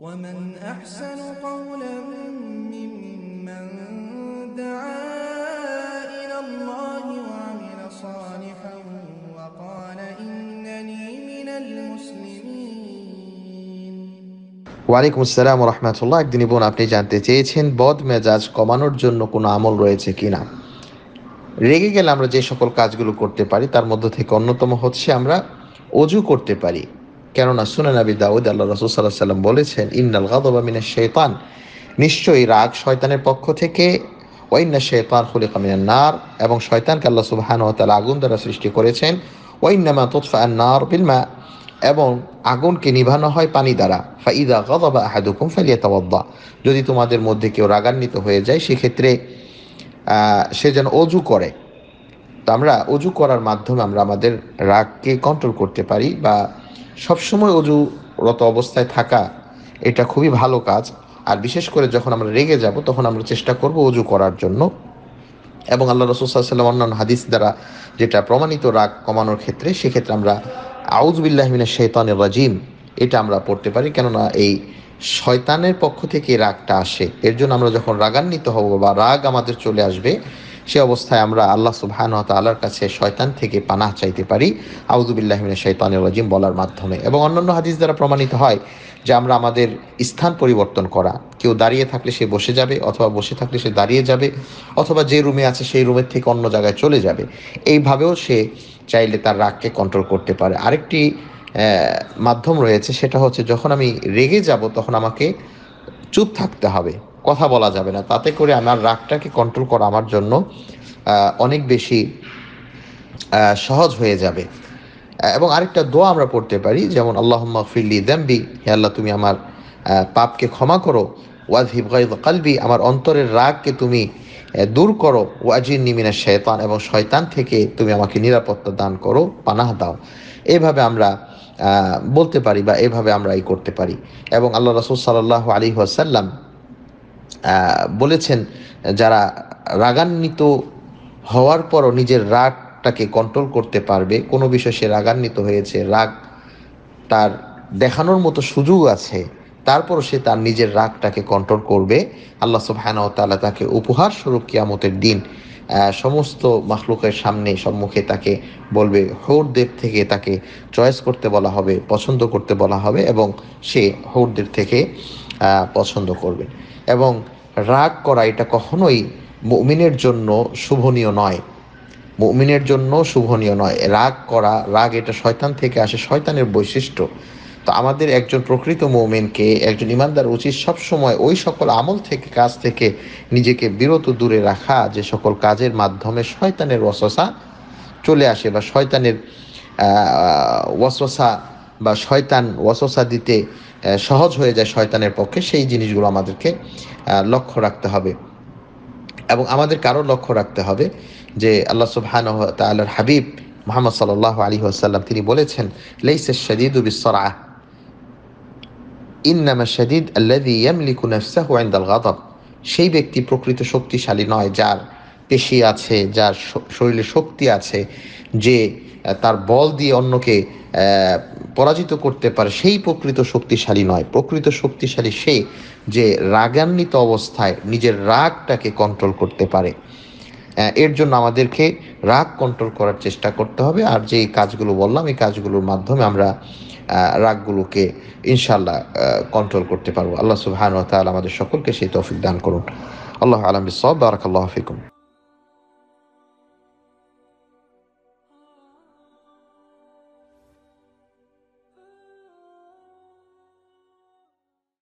ومن أحسن قولا ممن دعا إلى ওয়ালাইকুম আসসালাম রহমতুল্লাহ একদিন বোন আপনি জানতে চেয়েছেন বদ মেজাজ কমানোর জন্য কোনো আমল রয়েছে কিনা রেগে গেলে আমরা যে সকল কাজগুলো করতে পারি তার মধ্যে থেকে অন্যতম হচ্ছে আমরা অজু করতে পারি কেননা সুনান আবি দাউদ আল্লাহ রসুল সাল্লাহ সাল্লাম বলেছেন ইন্নাল গাদবা মিনা শেতান নিশ্চয়ই রাগ শয়তানের পক্ষ থেকে ওয়াইন্না শেতান খুলিকা মিনান নার এবং শয়তানকে আল্লাহ সুবহান ও তালা আগুন দ্বারা সৃষ্টি করেছেন ওয়াইন্নামা তোৎফা নার বিলমা এবং আগুনকে নিভানো হয় পানি দ্বারা ফাইদা গদবা আহাদুকুম ফেলিয়া তাওয়াদ্দা যদি তোমাদের মধ্যে কেউ রাগান্বিত হয়ে যায় সেক্ষেত্রে সে যেন অজু করে তো আমরা অজু করার মাধ্যমে আমরা আমাদের রাগকে কন্ট্রোল করতে পারি বা সবসময় অজুরত অবস্থায় থাকা এটা খুবই ভালো কাজ আর বিশেষ করে যখন আমরা রেগে যাব তখন আমরা চেষ্টা করব অজু করার জন্য এবং আল্লাহ রসুল্লাহাম অন্যান্য হাদিস দ্বারা যেটা প্রমাণিত রাগ কমানোর ক্ষেত্রে সেক্ষেত্রে আমরা আউজবিল্লাহমিনা শৈতান রাজিম এটা আমরা পড়তে পারি কেননা এই শয়তানের পক্ষ থেকে রাগটা আসে এর জন্য আমরা যখন রাগান্বিত হব বা রাগ আমাদের চলে আসবে সে অবস্থায় আমরা আল্লাহ সুবহান তাল্লার কাছে শয়তান থেকে পানাহ চাইতে পারি আউজুবিল্লাহমিন শৈতান রাজিম বলার মাধ্যমে এবং অন্যান্য হাদিস দ্বারা প্রমাণিত হয় যে আমরা আমাদের স্থান পরিবর্তন করা কেউ দাঁড়িয়ে থাকলে সে বসে যাবে অথবা বসে থাকলে সে দাঁড়িয়ে যাবে অথবা যে রুমে আছে সেই রুমের থেকে অন্য জায়গায় চলে যাবে এইভাবেও সে চাইলে তার রাগকে কন্ট্রোল করতে পারে আরেকটি মাধ্যম রয়েছে সেটা হচ্ছে যখন আমি রেগে যাব তখন আমাকে চুপ থাকতে হবে কথা বলা যাবে না তাতে করে আমার রাগটাকে কন্ট্রোল করা আমার জন্য অনেক বেশি সহজ হয়ে যাবে এবং আরেকটা দোয়া আমরা পড়তে পারি যেমন আল্লাহ ফিল্লি দ্যাম্বি হে আল্লাহ তুমি আমার পাপকে ক্ষমা করো ওয়াজ হিবগাইদ কালবি আমার অন্তরের রাগকে তুমি দূর করো ওয়াজির নিমিনা শয়তান এবং শয়তান থেকে তুমি আমাকে নিরাপত্তা দান করো পানাহ দাও এভাবে আমরা বলতে পারি বা এভাবে আমরা এই করতে পারি এবং আল্লাহ রসুল সাল্লাহ আলী ওয়াসাল্লাম বলেছেন যারা রাগান্বিত হওয়ার পরও নিজের রাগটাকে কন্ট্রোল করতে পারবে কোনো বিষয়ে সে রাগান্বিত হয়েছে রাগ তার দেখানোর মতো সুযোগ আছে তারপরও সে তার নিজের রাগটাকে কন্ট্রোল করবে আল্লাহ হ্যান তালা তাকে উপহার স্বরূপ কিয়ামতের দিন সমস্ত মাখলুকের সামনে সম্মুখে তাকে বলবে হৌরদের থেকে তাকে চয়েস করতে বলা হবে পছন্দ করতে বলা হবে এবং সে হৌরদের থেকে পছন্দ করবে এবং রাগ করা এটা কখনোই মুমিনের জন্য শুভনীয় নয় মুমিনের জন্য শুভনীয় নয় রাগ করা রাগ এটা শয়তান থেকে আসে শয়তানের বৈশিষ্ট্য তো আমাদের একজন প্রকৃত মৌমিনকে একজন ইমানদার উচিত সবসময় ওই সকল আমল থেকে কাজ থেকে নিজেকে বিরত দূরে রাখা যে সকল কাজের মাধ্যমে শয়তানের ওয়াসা চলে আসে বা শয়তানের ওয়াসা বা শয়তান ওয়াসোসা দিতে সহজ হয়ে যায় শয়তানের পক্ষে সেই জিনিসগুলো আমাদেরকে লক্ষ্য রাখতে হবে এবং আমাদের কারো লক্ষ্য রাখতে হবে যে আল্লাহ সুবহান তাল্লার হাবিব মোহাম্মদ সাল আলী আসাল্লাম তিনি বলেছেন লেইসে শদিদ বিসরা ইন্নামা শদিদ আল্লাদি ইয়ামলিকু নাফসাহু সেই ব্যক্তি প্রকৃত শক্তিশালী নয় যার পেশি আছে যার শরীরে শক্তি আছে যে তার বল দিয়ে অন্যকে পরাজিত করতে পারে সেই প্রকৃত শক্তিশালী নয় প্রকৃত শক্তিশালী সে যে রাগান্বিত অবস্থায় নিজের রাগটাকে কন্ট্রোল করতে পারে এর জন্য আমাদেরকে রাগ কন্ট্রোল করার চেষ্টা করতে হবে আর যে কাজগুলো বললাম এই কাজগুলোর মাধ্যমে আমরা রাগগুলোকে ইনশাল্লাহ কন্ট্রোল করতে পারবো আল্লাহ সুবহান আমাদের সকলকে সেই তৌফিক দান করুন আল্লাহ আলম বিসব আল্লাহ হাফিকুম